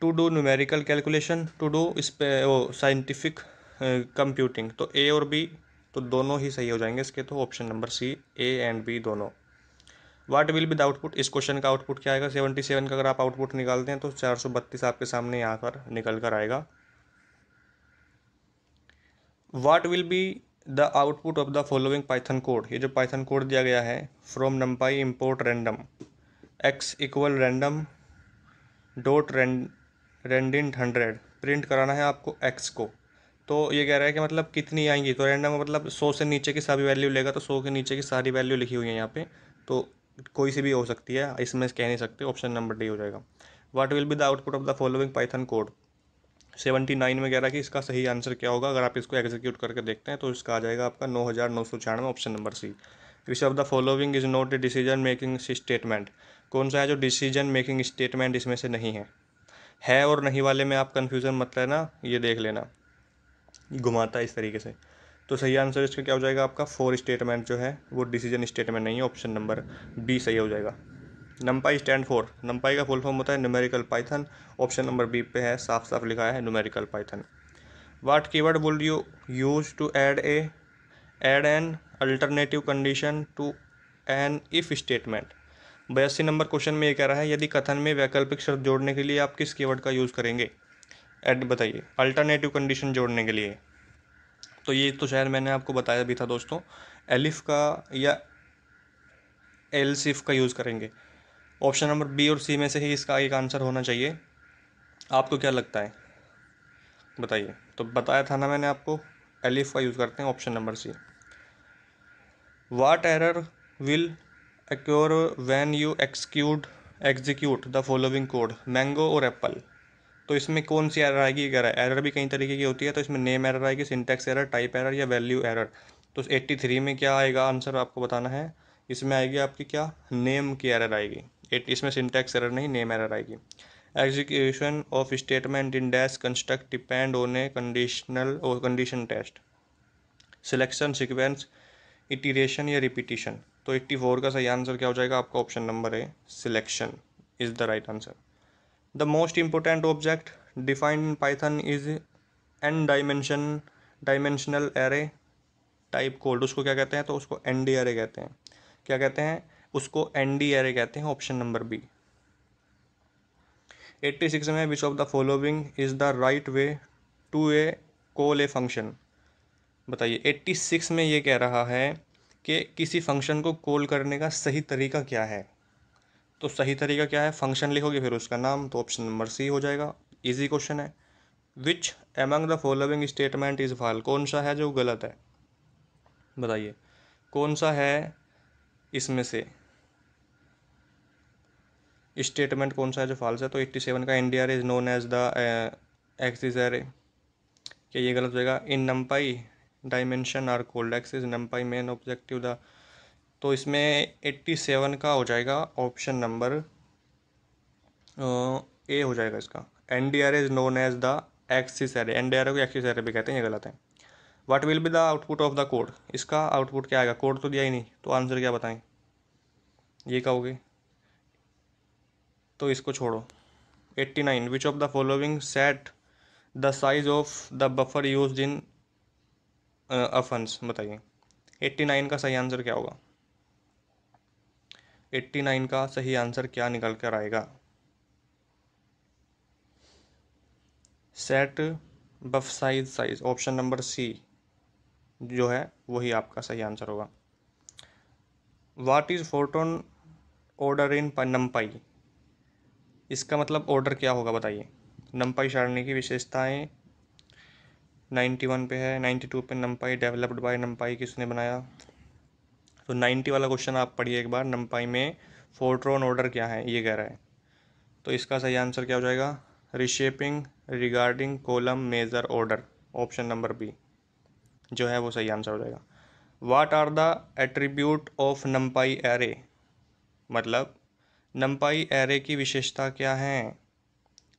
to do numerical calculation to do इस पे साइंटिफिक कंप्यूटिंग तो ए और बी तो दोनों ही सही हो जाएंगे इसके तो option number C A and B दोनों what will be the output इस क्वेश्चन का आउटपुट क्या आएगा सेवेंटी सेवन का अगर आप आउटपुट निकालते हैं तो चार सौ बत्तीस आपके सामने यहाँ पर निकल कर आएगा what will be the output of the following Python code ये जो पाइथन कोड दिया गया है from NumPy import random X equal random dot rand randint hundred print कराना है आपको एक्स को तो ये कह रहा है कि मतलब कितनी आएंगी तो रैंडम मतलब सौ से नीचे की सारी वैल्यू लेगा तो सौ के नीचे की सारी वैल्यू लिखी हुई है यहाँ पे तो कोई सी भी हो सकती है इसमें कह नहीं सकते ऑप्शन नंबर डी हो जाएगा what will be the output of the following Python code seventy nine में कह रहा है कि इसका सही आंसर क्या होगा अगर आप इसको एग्जीक्यूट करके देखते हैं तो इसका आ जाएगा आपका नौ हज़ार नौ सौ छियानवे option number C which of the following is not a decision making statement कौन सा है जो डिसीजन मेकिंग स्टेटमेंट इसमें से नहीं है है और नहीं वाले में आप कन्फ्यूज़न मत लेना ये देख लेना घुमाता है इस तरीके से तो सही आंसर इसका क्या हो जाएगा आपका फोर स्टेटमेंट जो है वो डिसीजन स्टेटमेंट नहीं है ऑप्शन नंबर बी सही हो जाएगा नंपाई स्टैंड फोर नंपाई का फुल फॉर्म होता है numerical Python option number B पे है साफ साफ लिखा है numerical Python what key word would you use to add a add an alternative condition to an if statement बयासी नंबर क्वेश्चन में ये कह रहा है यदि कथन में वैकल्पिक शर्त जोड़ने के लिए आप किस कीवर्ड का यूज़ करेंगे एड बताइए अल्टरनेटिव कंडीशन जोड़ने के लिए तो ये तो शहर मैंने आपको बताया भी था दोस्तों एलिफ का या एल सिफ का यूज़ करेंगे ऑप्शन नंबर बी और सी में से ही इसका एक आंसर होना चाहिए आपको क्या लगता है बताइए तो बताया था ना मैंने आपको एलिफ का यूज़ करते हैं option number C what error will occur when you excused execute the following code mango और एप्पल तो इसमें कौन सी एरर आएगी अगर एरर भी कई तरीके की होती है तो इसमें नेम एरर आएगी सिंटेक्स एरर टाइप एरर या वैल्यू एरर तो एट्टी थ्री में क्या आएगा आंसर आपको बताना है इसमें आएगी आपकी क्या नेम की एरर आएगी एट इसमें सिंटेक्स एरर नहीं नेम एरर आएगी execution of statement in dash construct depend on a conditional और condition test selection sequence iteration या रिपीटिशन तो एट्टी फोर का सही आंसर क्या हो जाएगा आपका ऑप्शन नंबर है selection is the right answer the most important object defined Python is N dimension dimensional dimensional array type called उसको क्या कहते हैं तो उसको एन डी एरे कहते हैं क्या कहते हैं उसको एन डी एरे कहते हैं option number B eighty six में which of the following is the right way to a call a function बताइए एट्टी सिक्स में ये कह रहा है कि किसी फंक्शन को कॉल करने का सही तरीका क्या है तो सही तरीका क्या है फंक्शन लिखोगे फिर उसका नाम तो ऑप्शन नंबर सी हो जाएगा इजी क्वेश्चन है which among the following statement is false कौन सा है जो गलत है बताइए कौन सा है इसमें से स्टेटमेंट कौन सा है जो फाल्स है तो एट्टी सेवन का N D R is known as the axis array क्या ये गलत हो जाएगा in NumPy dimension are called axis NumPy main objective the तो इसमें एट्टी सेवन का हो जाएगा ऑप्शन नंबर ए हो जाएगा इसका N D R is known as the axis array N D R को एक्सिस एरे भी कहते हैं ये गलत है what will be the output of the code इसका आउटपुट क्या आएगा कोड तो दिया ही नहीं तो आंसर क्या बताएं ये कहोगे तो इसको छोड़ो eighty nine which of the following set the size of the buffer use in अफंस बताइए एट्टी नाइन का सही आंसर क्या होगा एट्टी नाइन का सही आंसर क्या निकल कर आएगा set buf size size option number C जो है वही आपका सही आंसर होगा what is Fortran order in NumPy इसका मतलब ऑर्डर क्या होगा बताइए नम्पाई सारणी की विशेषताएं वन पे है नाइन्टी टू पे नम्पाई डेवलप्ड बाय नम्पाई किसने बनाया तो नाइन्टी वाला क्वेश्चन आप पढ़िए एक बार नंपाई में फोर्ट्रोन ऑर्डर क्या है ये कह रहा है तो इसका सही आंसर क्या हो जाएगा reshaping regarding column major order option number B जो है वो सही आंसर हो जाएगा what are the attribute of NumPy array मतलब नम्पाई एरे की विशेषता क्या है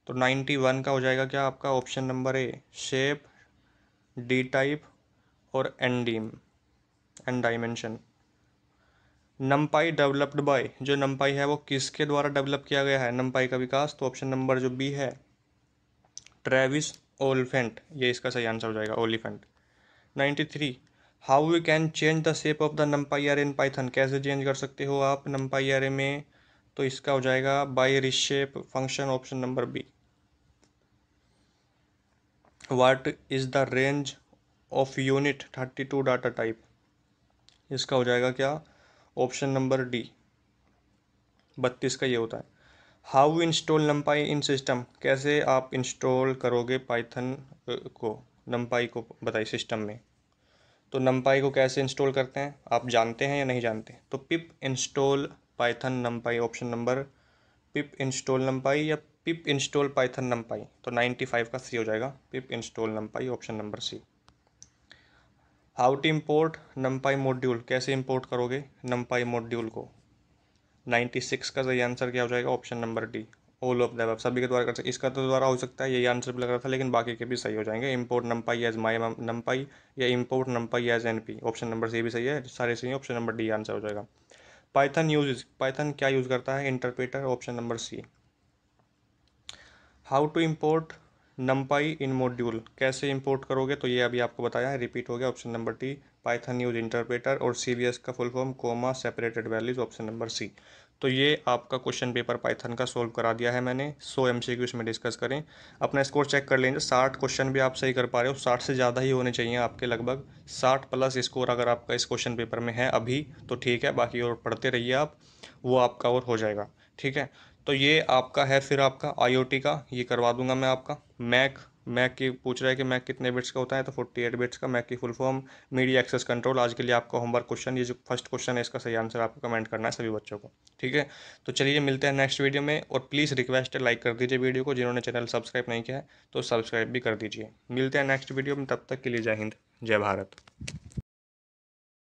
तो नाइन्टी वन का हो जाएगा क्या आपका option number A shape dtype और ndim and dimension NumPy developed by जो नंपाई है वो किसके द्वारा डेवलप किया गया है नंपाई का विकास तो ऑप्शन नंबर जो बी है ट्रेविस ओलिफेंट ये इसका सही आंसर हो जाएगा Oliphant ninety three how you can change the shape of the NumPy array in Python कैसे चेंज कर सकते हो आप नंपाई आर में तो इसका हो जाएगा by reshape function option number B what is the range of unit thirty two data type इसका हो जाएगा क्या ऑप्शन नंबर डी बत्तीस का ये होता है how install NumPy in system कैसे आप इंस्टॉल करोगे पाइथन को नम्पाई को बताइए सिस्टम में तो नम्पाई को कैसे इंस्टॉल करते हैं आप जानते हैं या नहीं जानते तो pip install Python NumPy option number pip install NumPy या पिप इंस्टॉल पाइथन नम्पाई तो नाइन्टी फाइव का सी हो जाएगा pip install NumPy option number C how to import NumPy module कैसे इम्पोर्ट करोगे नम्पाई मॉड्यूल को 96 का सही आंसर क्या हो जाएगा option number D all of the above सभी के द्वारा कर सकते इसका तो द्वारा हो सकता है यही आंसर भी लग रहा था लेकिन बाकी के भी सही हो जाएंगे import NumPy as my NumPy या import NumPy as N P option number C भी सही है सारे सही है ऑप्शन नंबर डी आंसर हो जाएगा पाइथन यूज पाइथन क्या यूज़ करता है interpreter option number C how to import NumPy in module कैसे इंपोर्ट करोगे तो ये अभी आपको बताया है रिपीट हो गया option number T Python use interpreter और सी का full form comma separated values option number C तो ये आपका क्वेश्चन पेपर पाइथन का सॉल्व करा दिया है मैंने सो एम सी क्यू इसमें डिस्कस करें अपना स्कोर चेक कर लेंगे साठ क्वेश्चन भी आप सही कर पा रहे हो साठ से ज़्यादा ही होने चाहिए आपके लगभग साठ प्लस स्कोर अगर आपका इस क्वेश्चन पेपर में है अभी तो ठीक है बाकी और पढ़ते रहिए आप वो आपका और हो जाएगा ठीक है तो ये आपका है फिर आपका आई का ये करवा दूंगा मैं आपका मैक मैक की पूछ रहा है कि मैक कितने बिट्स का होता है तो 48 बिट्स का मैक की full form media access control आज के लिए आपका होमवर्क क्वेश्चन ये जो फर्स्ट क्वेश्चन है इसका सही आंसर आपको कमेंट करना है सभी बच्चों को ठीक है तो चलिए मिलते हैं नेक्स्ट वीडियो में और प्लीज़ रिक्वेस्ट है लाइक कर दीजिए वीडियो को जिन्होंने चैनल सब्सक्राइब नहीं किया है तो सब्सक्राइब भी कर दीजिए मिलते हैं नेक्स्ट वीडियो में तब तक के लिए जय हिंद जय भारत